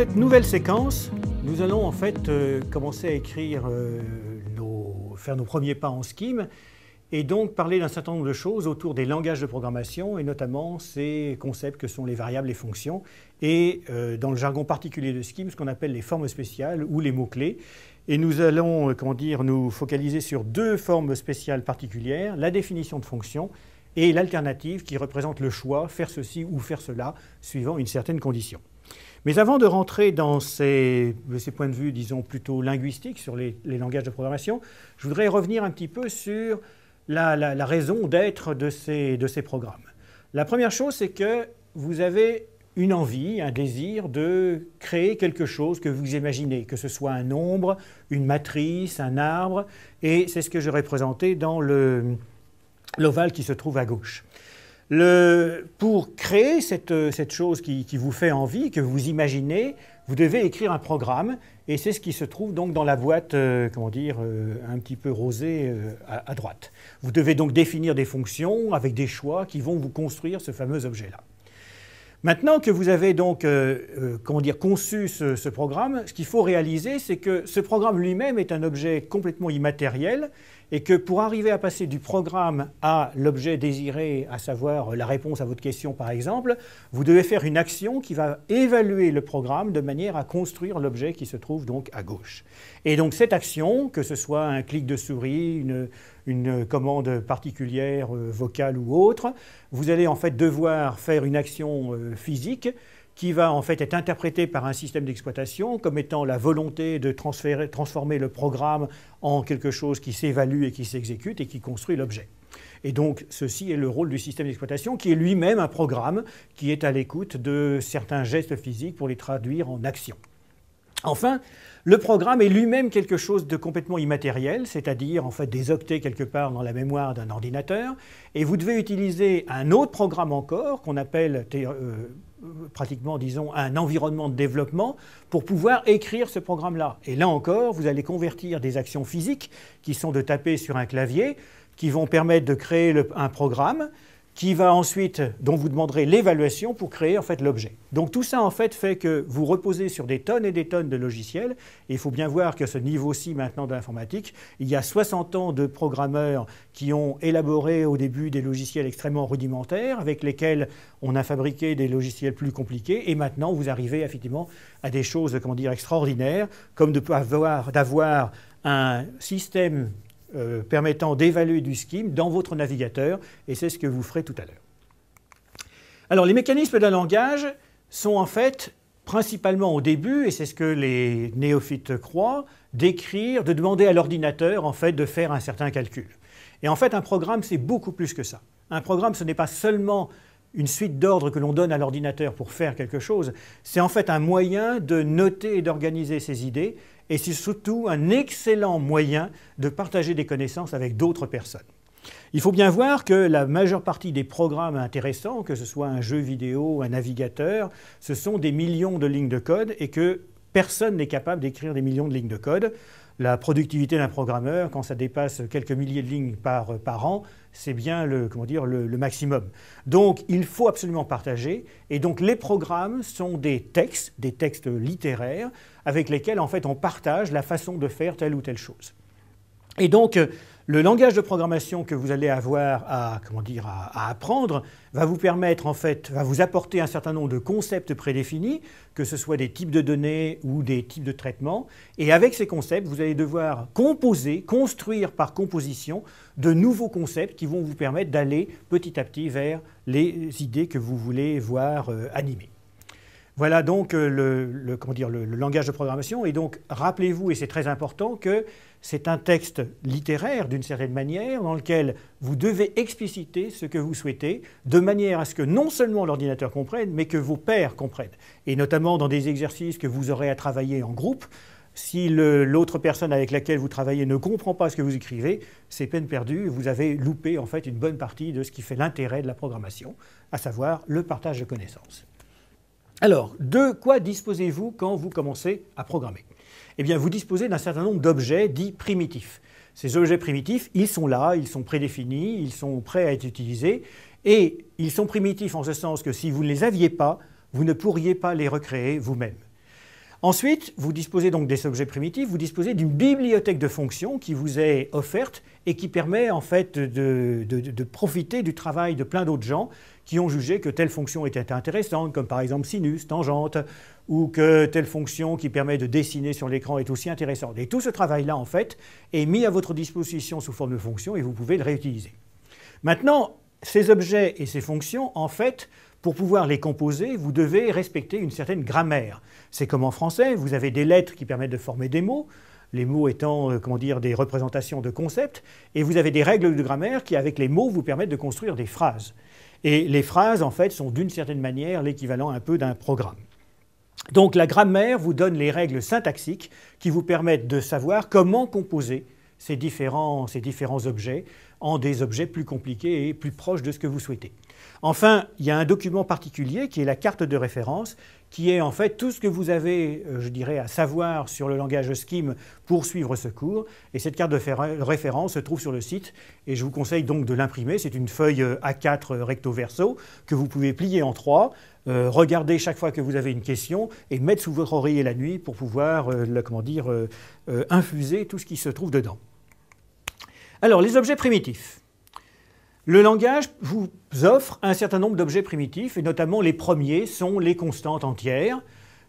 cette nouvelle séquence, nous allons en fait euh, commencer à écrire, euh, faire nos premiers pas en Scheme et donc parler d'un certain nombre de choses autour des langages de programmation et notamment ces concepts que sont les variables et fonctions et euh, dans le jargon particulier de Scheme, ce qu'on appelle les formes spéciales ou les mots-clés. Et nous allons, dire, nous focaliser sur deux formes spéciales particulières, la définition de fonction et l'alternative qui représente le choix, faire ceci ou faire cela, suivant une certaine condition. Mais avant de rentrer dans ces, points de vue, disons, plutôt linguistiques sur les, langages de programmation, je voudrais revenir un petit peu sur la, raison d'être de ces, de ces programmes. La première chose, c'est que vous avez une envie, un désir de créer quelque chose que vous imaginez, que ce soit un nombre, une matrice, un arbre, et c'est ce que j'aurais présenté dans l'ovale qui se trouve à gauche pour créer cette, chose qui, vous fait envie, que vous imaginez, vous devez écrire un programme, et c'est ce qui se trouve donc dans la boîte, euh, comment dire, euh, un petit peu rosée euh, à, droite. Vous devez donc définir des fonctions avec des choix qui vont vous construire ce fameux objet-là. Maintenant que vous avez donc, comment dire, conçu ce programme, ce qu'il faut réaliser, c'est que ce programme lui-même est un objet complètement immatériel et que pour arriver à passer du programme à l'objet désiré, à savoir la réponse à votre question par exemple, vous devez faire une action qui va évaluer le programme de manière à construire l'objet qui se trouve donc à gauche. Et donc cette action, que ce soit un clic de souris, une, une commande particulière, euh, vocale ou autre, vous allez en fait devoir faire une action euh, physique qui va en fait être interprété par un système d'exploitation comme étant la volonté de transformer le programme en quelque chose qui s'évalue et qui s'exécute et qui construit l'objet. Et donc, ceci est le rôle du système d'exploitation, qui est lui-même un programme qui est à l'écoute de certains gestes physiques pour les traduire en action. Enfin, le programme est lui-même quelque chose de complètement immatériel, c'est-à-dire en fait des octets quelque part dans la mémoire d'un ordinateur, et vous devez utiliser un autre programme encore qu'on appelle euh, euh, pratiquement, disons, un environnement de développement pour pouvoir écrire ce programme-là. Et là encore, vous allez convertir des actions physiques qui sont de taper sur un clavier, qui vont permettre de créer un programme qui va ensuite, dont vous demanderez l'évaluation pour créer en fait l'objet. Donc tout ça en fait fait que vous reposez sur des tonnes et des tonnes de logiciels. Et il faut bien voir que ce niveau-ci maintenant de l'informatique, il y a 60 ans de programmeurs qui ont élaboré au début des logiciels extrêmement rudimentaires, avec lesquels on a fabriqué des logiciels plus compliqués. Et maintenant, vous arrivez effectivement à des choses, comment dire, extraordinaires, comme d'avoir un système euh, permettant d'évaluer du scheme dans votre navigateur, et c'est ce que vous ferez tout à l'heure. Alors les mécanismes d'un langage sont en fait principalement au début, et c'est ce que les néophytes croient, d'écrire, de demander à l'ordinateur en fait de faire un certain calcul. Et en fait un programme c'est beaucoup plus que ça. Un programme ce n'est pas seulement une suite d'ordres que l'on donne à l'ordinateur pour faire quelque chose, c'est en fait un moyen de noter et d'organiser ses idées et c'est surtout un excellent moyen de partager des connaissances avec d'autres personnes. Il faut bien voir que la majeure partie des programmes intéressants, que ce soit un jeu vidéo, un navigateur, ce sont des millions de lignes de code et que personne n'est capable d'écrire des millions de lignes de code. La productivité d'un programmeur, quand ça dépasse quelques milliers de lignes par, euh, an, c'est bien le, comment dire, le, maximum. Donc il faut absolument partager. Et donc les programmes sont des textes, des textes littéraires, avec lesquels en fait on partage la façon de faire telle ou telle chose. Et donc, euh, le langage de programmation que vous allez avoir à, comment dire, à, apprendre va vous permettre, en fait, va vous apporter un certain nombre de concepts prédéfinis, que ce soit des types de données ou des types de traitements. Et avec ces concepts, vous allez devoir composer, construire par composition de nouveaux concepts qui vont vous permettre d'aller petit à petit vers les idées que vous voulez voir euh, animées. Voilà donc euh, le, dire, langage de programmation. Et donc, rappelez-vous, et c'est très important, que c'est un texte littéraire d'une certaine manière, dans lequel vous devez expliciter ce que vous souhaitez, de manière à ce que non seulement l'ordinateur comprenne, mais que vos pairs comprennent. Et notamment dans des exercices que vous aurez à travailler en groupe, si l'autre personne avec laquelle vous travaillez ne comprend pas ce que vous écrivez, c'est peine perdue, vous avez loupé en fait une bonne partie de ce qui fait l'intérêt de la programmation, à savoir le partage de connaissances. Alors, de quoi disposez-vous quand vous commencez à programmer Eh bien, vous disposez d'un certain nombre d'objets dits primitifs. Ces objets primitifs, ils sont là, ils sont prédéfinis, ils sont prêts à être utilisés, et ils sont primitifs en ce sens que si vous ne les aviez pas, vous ne pourriez pas les recréer vous-même. Ensuite, vous disposez donc des objets primitifs, vous disposez d'une bibliothèque de fonctions qui vous est offerte et qui permet en fait de, profiter du travail de plein d'autres gens qui ont jugé que telle fonction était intéressante, comme par exemple sinus, tangente, ou que telle fonction qui permet de dessiner sur l'écran est aussi intéressante. Et tout ce travail-là en fait est mis à votre disposition sous forme de fonctions et vous pouvez le réutiliser. Maintenant, ces objets et ces fonctions, en fait, pour pouvoir les composer, vous devez respecter une certaine grammaire. C'est comme en français, vous avez des lettres qui permettent de former des mots, les mots étant euh, comment dire, des représentations de concepts, et vous avez des règles de grammaire qui, avec les mots, vous permettent de construire des phrases. Et les phrases, en fait, sont d'une certaine manière l'équivalent un peu d'un programme. Donc la grammaire vous donne les règles syntaxiques qui vous permettent de savoir comment composer ces différents objets en des objets plus compliqués et plus proches de ce que vous souhaitez. Enfin, il y a un document particulier qui est la carte de référence, qui est en fait tout ce que vous avez, euh, je dirais, à savoir sur le langage Scheme pour suivre ce cours. Et cette carte de référence se trouve sur le site et je vous conseille donc de l'imprimer. C'est une feuille euh, A4 recto verso que vous pouvez plier en trois, euh, regarder chaque fois que vous avez une question et mettre sous votre oreiller la nuit pour pouvoir, comment dire, infuser tout ce qui se trouve dedans. Alors, les objets primitifs. Le langage vous offre un certain nombre d'objets primitifs, et notamment les premiers sont les constantes entières.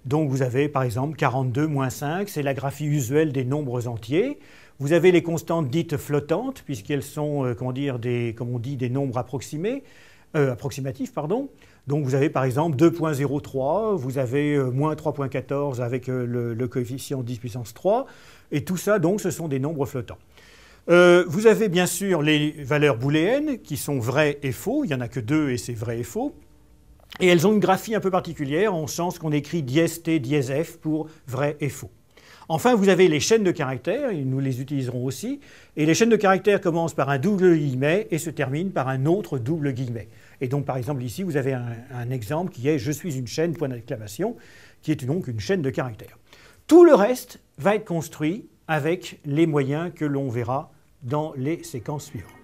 Donc vous avez par exemple 42 moins 5, c'est la graphie usuelle des nombres entiers. Vous avez les constantes dites flottantes, puisqu'elles sont, euh, comment dire, des, comme on dit, des nombres approximés, euh, approximatifs. Pardon. Donc vous avez par exemple 2.03, vous avez euh, moins 3.14 avec le coefficient 10 puissance 3, et tout ça donc ce sont des nombres flottants. Euh, vous avez bien sûr les valeurs booléennes qui sont vraies et faux. Il n'y en a que deux et c'est vrai et faux. Et elles ont une graphie un peu particulière en sens qu'on écrit dièse T, dièse F pour vrai et faux. Enfin, vous avez les chaînes de caractères, et nous les utiliserons aussi. Et les chaînes de caractères commencent par un double guillemet et se terminent par un autre double guillemet. Et donc, par exemple, ici, vous avez un, exemple qui est Je suis une chaîne, point d'exclamation, qui est donc une chaîne de caractères. Tout le reste va être construit avec les moyens que l'on verra dans les séquences suivantes.